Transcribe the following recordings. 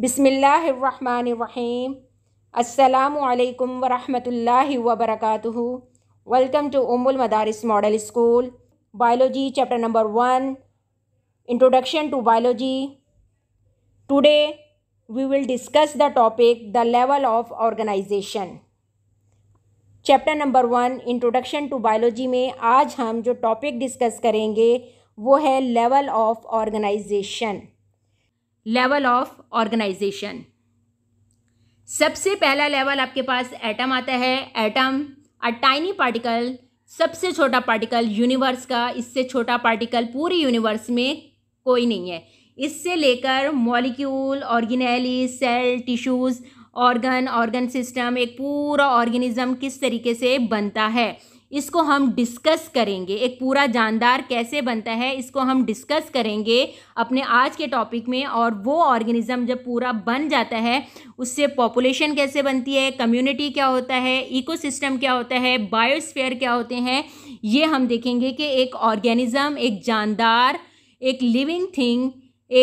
बिसमीम् अल्लाम वरहमल वबरक welcome to Umul Madaris model school biology chapter number one introduction to biology today we will discuss the topic the level of organization chapter number one introduction to biology में आज हम जो topic discuss करेंगे वो है level of organization level of organization सबसे पहला level आपके पास एटम आता है एटम अ टाइनी पार्टिकल सबसे छोटा पार्टिकल यूनिवर्स का इससे छोटा पार्टिकल पूरे यूनिवर्स में कोई नहीं है इससे लेकर molecule organelle cell tissues organ organ system एक पूरा ऑर्गेनिज्म किस तरीके से बनता है इसको हम डिस्कस करेंगे एक पूरा जानदार कैसे बनता है इसको हम डिस्कस करेंगे अपने आज के टॉपिक में और वो ऑर्गेनिज़म जब पूरा बन जाता है उससे पॉपुलेशन कैसे बनती है कम्युनिटी क्या होता है इकोसिस्टम क्या होता है बायोस्फेयर क्या होते हैं ये हम देखेंगे कि एक ऑर्गेनिज़म एक जानदार एक लिविंग थिंग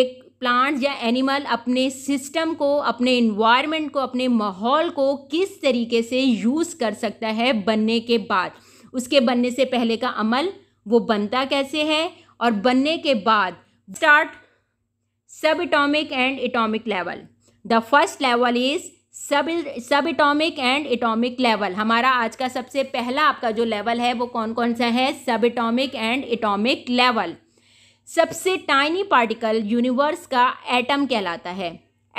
एक प्लांट या एनिमल अपने सिस्टम को अपने इन्वायरमेंट को अपने माहौल को किस तरीके से यूज़ कर सकता है बनने के बाद उसके बनने से पहले का अमल वो बनता कैसे है और बनने के बाद start subatomic and atomic level the first level is sub subatomic and atomic level हमारा आज का सबसे पहला आपका जो लेवल है वो कौन कौन सा है subatomic and atomic level सबसे टाइनी पार्टिकल यूनिवर्स का एटम कहलाता है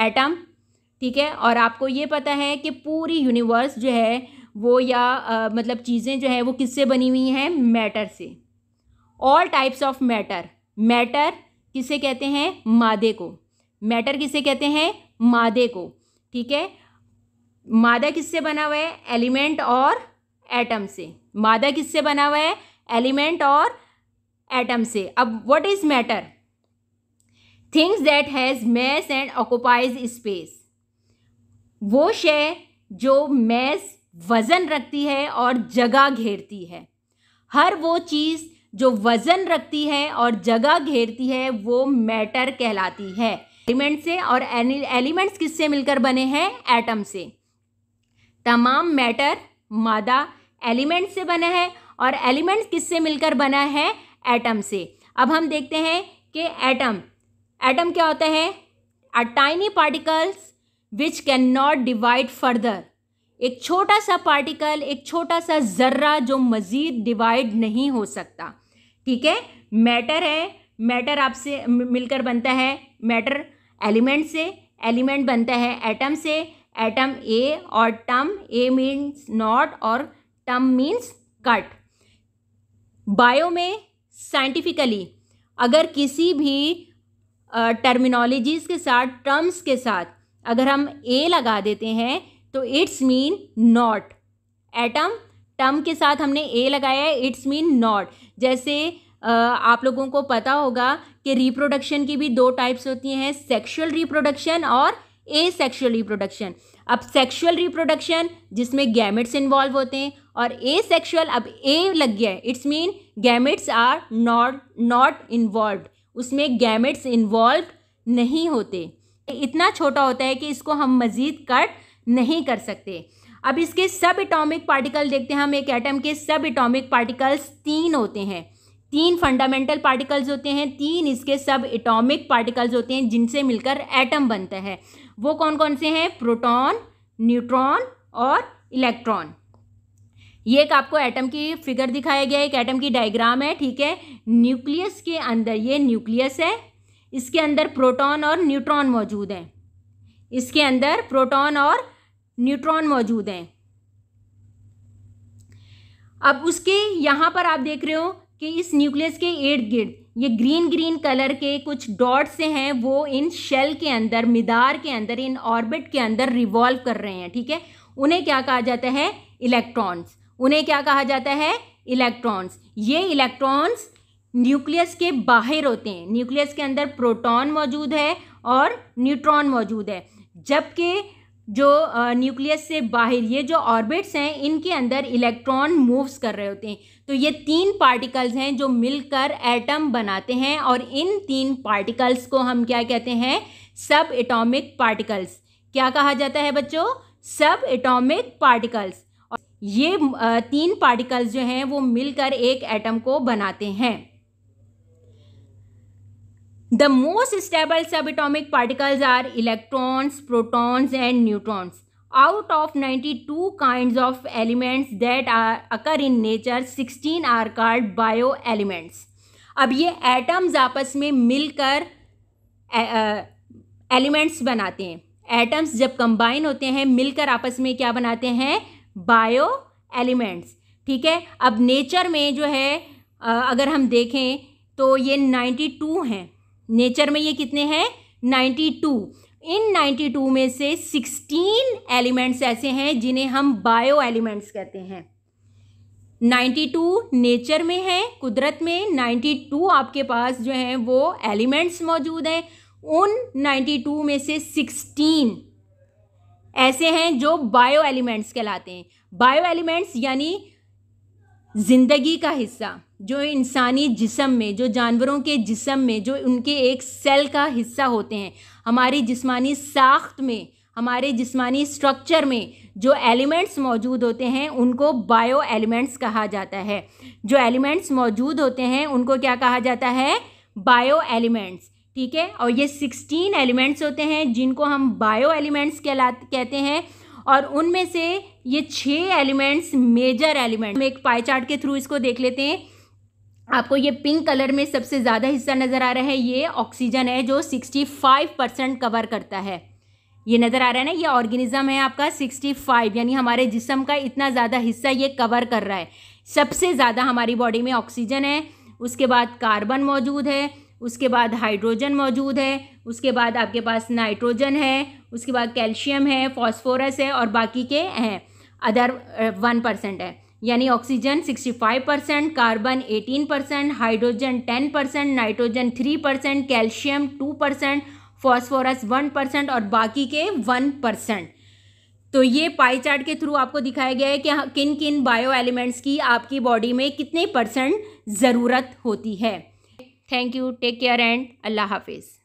एटम ठीक है और आपको ये पता है कि पूरी यूनिवर्स जो है वो या आ, मतलब चीज़ें जो है वो किससे बनी हुई हैं मैटर से all types of matter matter किसे कहते हैं मादे को मैटर किसे कहते हैं मादे को ठीक है मादा किससे बना हुआ है एलिमेंट और एटम से मादा किससे बना हुआ है एलिमेंट और एटम से अब what is matter things that has mass and occupies space वो शे जो मैस वज़न रखती है और जगह घेरती है हर वो चीज़ जो वज़न रखती है और जगह घेरती है वो मैटर कहलाती है एलिमेंट से और एलिमेंट्स किससे मिलकर बने हैं एटम से तमाम मैटर मादा एलिमेंट से बना है और एलिमेंट्स किससे मिलकर बना है एटम से अब हम देखते हैं कि एटम एटम क्या होता है a tiny particles which can not divide further एक छोटा सा पार्टिकल एक छोटा सा ज़र्रा जो मज़ीद डिवाइड नहीं हो सकता ठीक है मैटर है मैटर आपसे मिलकर बनता है मैटर एलिमेंट से एलिमेंट बनता है एटम से एटम ए और टम ए मीन्स नॉट और टम मीन्स कट बायो में साइंटिफिकली अगर किसी भी टर्मिनोलॉजीज़ के साथ टर्म्स के साथ अगर हम ए लगा देते हैं तो it's mean not atom term के साथ हमने ए लगाया है इट्स मीन नॉट जैसे आप लोगों को पता होगा कि रिप्रोडक्शन की भी दो टाइप्स होती हैं सेक्शुअल रिप्रोडक्शन और ए सेक्शुअल रिप्रोडक्शन अब सेक्शुअल रिप्रोडक्शन जिसमें गैमेट्स इन्वॉल्व होते हैं और ए सेक्शुअल अब ए लग गया है it's mean gametes are not not involve उसमें गैमेट्स इन्वॉल्व नहीं होते इतना छोटा होता है कि इसको हम मज़ीद कट नहीं कर सकते अब इसके सब एटॉमिक पार्टिकल देखते हैं हम एक एटम के सब एटॉमिक पार्टिकल्स तीन होते हैं तीन फंडामेंटल पार्टिकल्स होते हैं तीन इसके सब एटॉमिक पार्टिकल्स होते हैं जिनसे मिलकर एटम बनता है वो कौन कौन से हैं प्रोटॉन न्यूट्रॉन और इलेक्ट्रॉन ये एक आपको एटम की फिगर दिखाया गया है एक एटम की डायग्राम है ठीक है न्यूक्लियस के अंदर ये न्यूक्लियस है इसके अंदर प्रोटॉन और न्यूट्रॉन मौजूद हैं इसके अंदर प्रोटॉन और न्यूट्रॉन मौजूद हैं अब उसके यहाँ पर आप देख रहे हो कि इस न्यूक्लियस के इर्द गिर्द ये ग्रीन ग्रीन कलर के कुछ डॉट्स हैं वो इन शेल के अंदर मिदार के अंदर इन ऑर्बिट के अंदर रिवॉल्व कर रहे हैं ठीक है उन्हें क्या कहा जाता है इलेक्ट्रॉन्स उन्हें क्या कहा जाता है इलेक्ट्रॉन्स ये इलेक्ट्रॉन्स न्यूक्लियस के बाहर होते हैं न्यूक्लियस के अंदर प्रोटॉन मौजूद है और न्यूट्रॉन मौजूद है जबकि जो न्यूक्लियस से बाहर ये जो ऑर्बिट्स हैं इनके अंदर इलेक्ट्रॉन मूव्स कर रहे होते हैं तो ये तीन पार्टिकल्स हैं जो मिलकर एटम बनाते हैं और इन तीन पार्टिकल्स को हम क्या कहते हैं सब एटॉमिक पार्टिकल्स क्या कहा जाता है बच्चों सब एटॉमिक पार्टिकल्स ये तीन पार्टिकल्स जो हैं वो मिलकर एक एटम को बनाते हैं the most stable subatomic particles are electrons protons and neutrons out of ninety two kind of elements that are occur in nature sixteen are called bio elements अब ये एटम्स आपस में मिलकर एलिमेंट्स बनाते हैं एटम्स जब कंबाइन होते हैं मिलकर आपस में क्या बनाते हैं बायो एलिमेंट्स ठीक है अब नेचर में जो है अगर हम देखें तो ये नाइन्टी टू हैं नेचर में ये कितने हैं ninety two in ninety two में से सिक्सटीन एलिमेंट्स ऐसे हैं जिन्हें हम बायो एलिमेंट्स कहते हैं नाइन्टी टू नेचर में है कुदरत में नाइन्टी टू आपके पास जो हैं वो एलिमेंट्स मौजूद हैं उन नाइन्टी टू में से सिक्सटीन ऐसे हैं जो बायो एलिमेंट्स कहलाते हैं बायो एलिमेंट्स यानी ज़िंदगी का हिस्सा जो इंसानी जिसम में जो जानवरों के जिसम में जो उनके एक सेल का हिस्सा होते हैं हमारी जिस्मानी साख्त में हमारे जिस्मानी स्ट्रक्चर में जो एलिमेंट्स मौजूद होते हैं उनको बायो एलिमेंट्स कहा जाता है जो एलिमेंट्स मौजूद होते हैं उनको क्या कहा जाता है बायो एलिमेंट्स ठीक है और ये सिक्सटीन एलिमेंट्स होते हैं जिनको हम बायो एलिमेंट्स कहला कहते हैं और उनमें से ये छः एलिमेंट्स मेजर एलिमेंट हम एक पाई चार्ट के थ्रू इसको देख लेते हैं आपको ये पिंक कलर में सबसे ज़्यादा हिस्सा नज़र आ रहा है ये ऑक्सीजन है जो 65 परसेंट कवर करता है ये नज़र आ रहा है ना ये ऑर्गेनिज्म है आपका 65 यानी हमारे जिसम का इतना ज़्यादा हिस्सा ये कवर कर रहा है सबसे ज़्यादा हमारी बॉडी में ऑक्सीजन है उसके बाद कार्बन मौजूद है उसके बाद हाइड्रोजन मौजूद है उसके बाद आपके पास नाइट्रोजन है उसके बाद कैल्शियम है फॉस्फोरस है और बाकी के हैं अदर वन परसेंट है यानी oxygen sixty five percent carbon eighteen percent hydrogen ten percent nitrogen three percent calcium two percent phosphorus one percent और बाकी के वन परसेंट तो ये पाई चार्ट के थ्रू आपको दिखाया गया है कि किन किन बायो एलिमेंट्स की आपकी बॉडी में कितने परसेंट ज़रूरत होती है Thank you. Take care and Allah Hafiz.